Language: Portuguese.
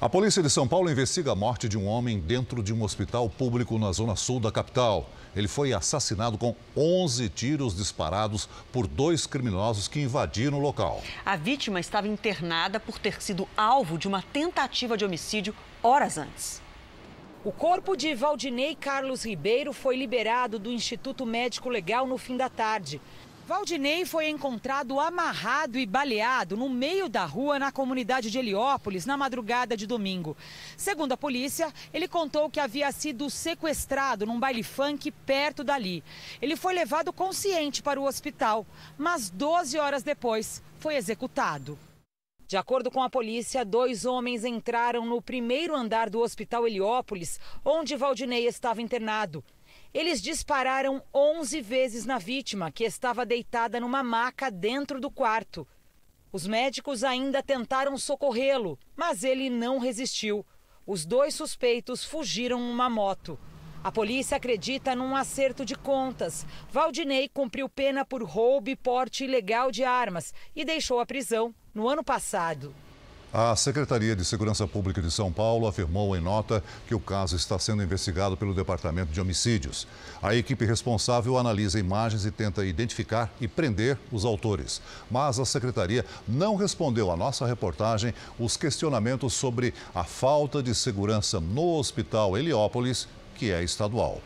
A polícia de São Paulo investiga a morte de um homem dentro de um hospital público na zona sul da capital. Ele foi assassinado com 11 tiros disparados por dois criminosos que invadiram o local. A vítima estava internada por ter sido alvo de uma tentativa de homicídio horas antes. O corpo de Valdinei Carlos Ribeiro foi liberado do Instituto Médico Legal no fim da tarde. Valdinei foi encontrado amarrado e baleado no meio da rua na comunidade de Heliópolis na madrugada de domingo. Segundo a polícia, ele contou que havia sido sequestrado num baile funk perto dali. Ele foi levado consciente para o hospital, mas 12 horas depois foi executado. De acordo com a polícia, dois homens entraram no primeiro andar do Hospital Heliópolis, onde Valdinei estava internado. Eles dispararam 11 vezes na vítima, que estava deitada numa maca dentro do quarto. Os médicos ainda tentaram socorrê-lo, mas ele não resistiu. Os dois suspeitos fugiram uma moto. A polícia acredita num acerto de contas. Valdinei cumpriu pena por roubo e porte ilegal de armas e deixou a prisão no ano passado. A Secretaria de Segurança Pública de São Paulo afirmou em nota que o caso está sendo investigado pelo Departamento de Homicídios. A equipe responsável analisa imagens e tenta identificar e prender os autores. Mas a secretaria não respondeu à nossa reportagem os questionamentos sobre a falta de segurança no Hospital Heliópolis, que é estadual.